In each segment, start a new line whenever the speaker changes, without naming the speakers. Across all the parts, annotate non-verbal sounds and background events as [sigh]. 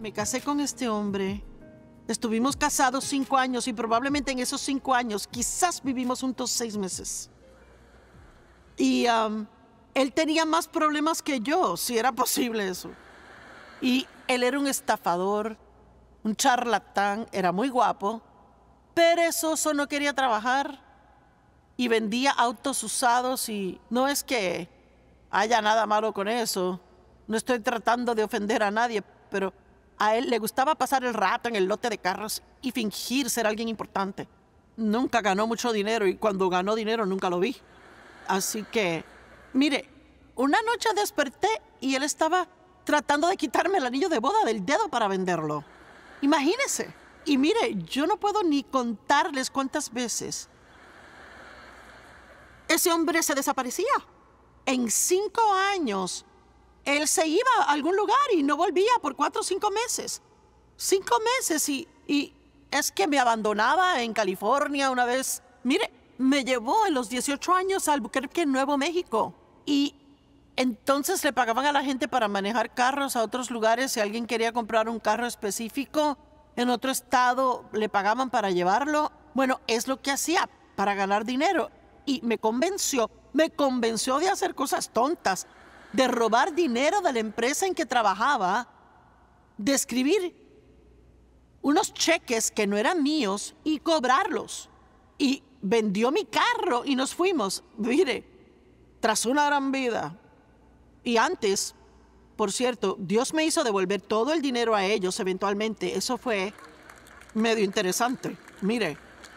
Me casé con este hombre. Estuvimos casados cinco años y probablemente en esos cinco años quizás vivimos juntos seis meses. Y um, él tenía más problemas que yo, si era posible eso. Y él era un estafador, un charlatán, era muy guapo, perezoso, no quería trabajar y vendía autos usados y no es que haya nada malo con eso. No estoy tratando de ofender a nadie, pero a él le gustaba pasar el rato en el lote de carros y fingir ser alguien importante. Nunca ganó mucho dinero y cuando ganó dinero nunca lo vi. Así que, mire, una noche desperté y él estaba tratando de quitarme el anillo de boda del dedo para venderlo. Imagínese. Y mire, yo no puedo ni contarles cuántas veces ese hombre se desaparecía. En cinco años él se iba a algún lugar y no volvía por cuatro o cinco meses. Cinco meses y, es que me abandonaba en California una vez. Mire, me llevó en los 18 años a Albuquerque, Nuevo México. Y entonces le pagaban a la gente para manejar carros a otros lugares. Si alguien quería comprar un carro específico en otro estado, le pagaban para llevarlo. Bueno, es lo que hacía para ganar dinero. Y me convenció, me convenció de hacer cosas tontas de robar dinero de la empresa en que trabajaba, de escribir unos cheques que no eran míos y cobrarlos. Y vendió mi carro y nos fuimos. Mire, tras una gran vida. Y antes, por cierto, Dios me hizo devolver todo el dinero a ellos eventualmente. Eso fue medio interesante. Mire,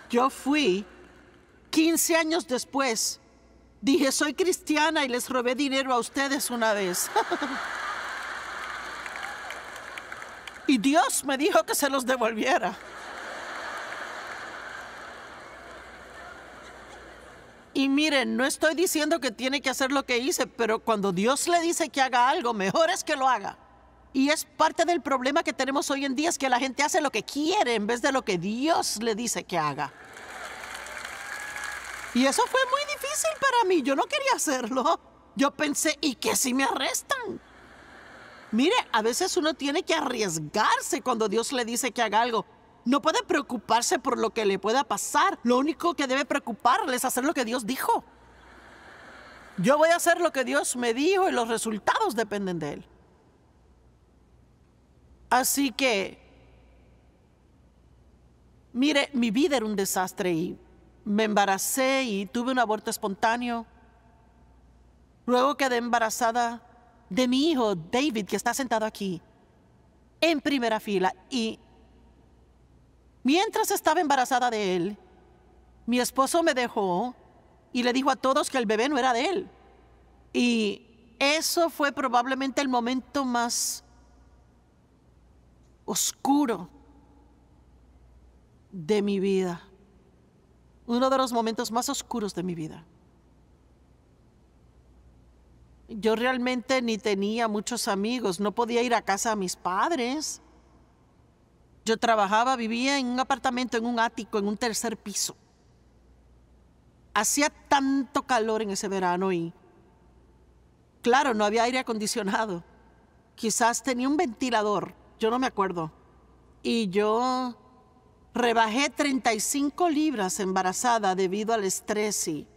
yo fui 15 años después Dije, soy cristiana y les robé dinero a ustedes una vez. [laughs] y Dios me dijo que se los devolviera. Y miren, no estoy diciendo que tiene que hacer lo que hice, pero cuando Dios le dice que haga algo, mejor es que lo haga. Y es parte del problema que tenemos hoy en día, es que la gente hace lo que quiere en vez de lo que Dios le dice que haga. Y eso fue muy difícil para mí, yo no quería hacerlo. Yo pensé, ¿y qué si me arrestan? Mire, a veces uno tiene que arriesgarse cuando Dios le dice que haga algo. No puede preocuparse por lo que le pueda pasar. Lo único que debe preocuparle es hacer lo que Dios dijo. Yo voy a hacer lo que Dios me dijo y los resultados dependen de Él. Así que, mire, mi vida era un desastre y me embaracé y tuve un aborto espontáneo. Luego quedé embarazada de mi hijo David, que está sentado aquí, en primera fila. Y mientras estaba embarazada de él, mi esposo me dejó y le dijo a todos que el bebé no era de él. Y eso fue probablemente el momento más oscuro de mi vida uno de los momentos más oscuros de mi vida. Yo realmente ni tenía muchos amigos, no podía ir a casa a mis padres. Yo trabajaba, vivía en un apartamento, en un ático, en un tercer piso. Hacía tanto calor en ese verano y, claro, no había aire acondicionado. Quizás tenía un ventilador, yo no me acuerdo. Y yo Rebajé 35 libras embarazada debido al estrés y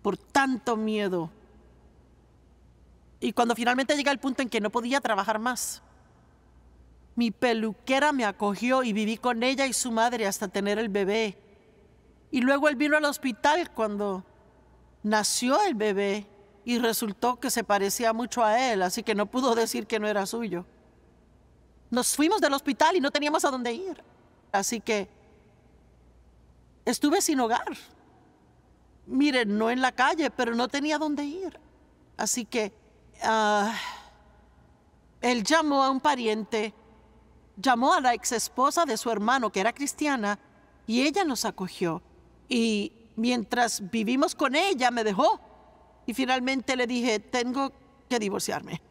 por tanto miedo. Y cuando finalmente llegué al punto en que no podía trabajar más, mi peluquera me acogió y viví con ella y su madre hasta tener el bebé. Y luego él vino al hospital cuando nació el bebé y resultó que se parecía mucho a él, así que no pudo decir que no era suyo nos fuimos del hospital y no teníamos a dónde ir. Así que estuve sin hogar. Miren, no en la calle, pero no tenía dónde ir. Así que ah, él llamó a un pariente, llamó a la exesposa de su hermano, que era cristiana, y ella nos acogió. Y mientras vivimos con ella, me dejó. Y finalmente le dije, tengo que divorciarme.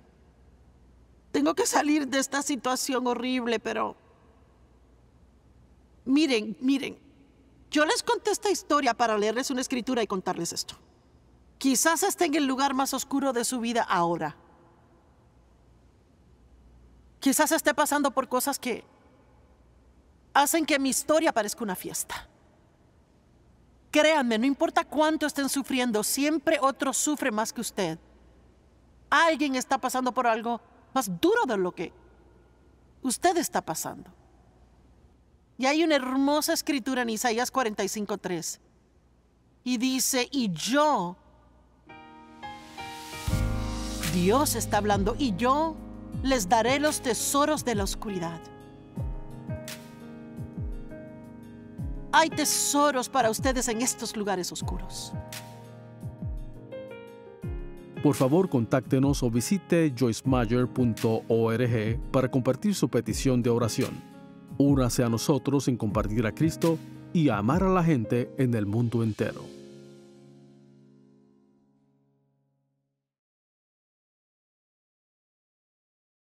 Tengo que salir de esta situación horrible, pero... Miren, miren, yo les conté esta historia para leerles una escritura y contarles esto. Quizás esté en el lugar más oscuro de su vida ahora. Quizás esté pasando por cosas que hacen que mi historia parezca una fiesta. Créanme, no importa cuánto estén sufriendo, siempre otro sufre más que usted. Alguien está pasando por algo más duro de lo que usted está pasando. Y hay una hermosa escritura en Isaías 45:3. Y dice, y yo, Dios está hablando, y yo les daré los tesoros de la oscuridad. Hay tesoros para ustedes en estos lugares oscuros. Por favor, contáctenos o visite joysmayer.org para compartir su petición de oración. Únase a nosotros en compartir a Cristo y amar a la gente en el mundo entero.